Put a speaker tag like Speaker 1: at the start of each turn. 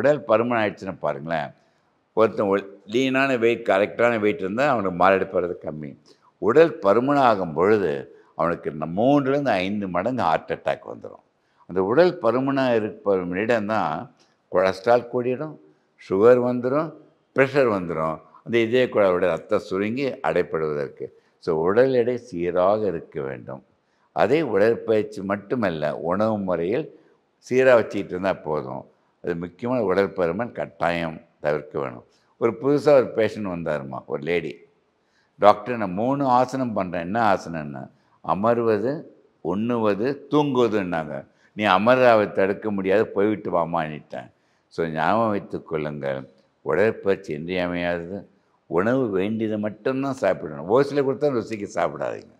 Speaker 1: உடல் பருமன் ஆயிடுச்சுன்னு பாருங்களேன் ஒருத்தன் லீனான வெயிட் கரெக்டான வெயிட் இருந்தால் அவனுக்கு மாரடைப்படுறது கம்மி உடல் ஆகும் பொழுது அவனுக்கு இந்த மூன்றுலேருந்து ஐந்து மடங்கு ஹார்ட் அட்டாக் வந்துடும் அந்த உடல் பருமனாக இருப்பது இடம்தான் கொலஸ்ட்ரால் கூடிடும் சுகர் வந்துடும் ப்ரெஷர் வந்துடும் அந்த இதே குழாவோட ரத்தம் சுருங்கி அடைப்படுவதற்கு ஸோ உடல் எடை சீராக இருக்க வேண்டும் அதே உடற்பயிற்சி மட்டுமல்ல உணவு முறையில் சீராக வச்சுக்கிட்டு இருந்தால் போதும் அது முக்கியமான உடற்பருமன் கட்டாயம் தவிர்க்க வேணும் ஒரு புதுசாக ஒரு பேஷண்ட் வந்தாருமா ஒரு லேடி டாக்டர் நான் மூணு ஆசனம் பண்ணுறேன் என்ன ஆசனம்னா அமர்வது ஒன்றுவது தூங்குவதுன்னாங்க நீ அமர்வை தடுக்க முடியாது போய்விட்டு வாமானிட்டேன் ஸோ ஞாபகம் வைத்து கொள்ளுங்கள் உடற்பயிற்சி இன்றியமையாதது உணவு வேண்டியது மட்டும்தான் சாப்பிடணும் ஓசில கொடுத்தா ருசிக்கு சாப்பிடாதீங்க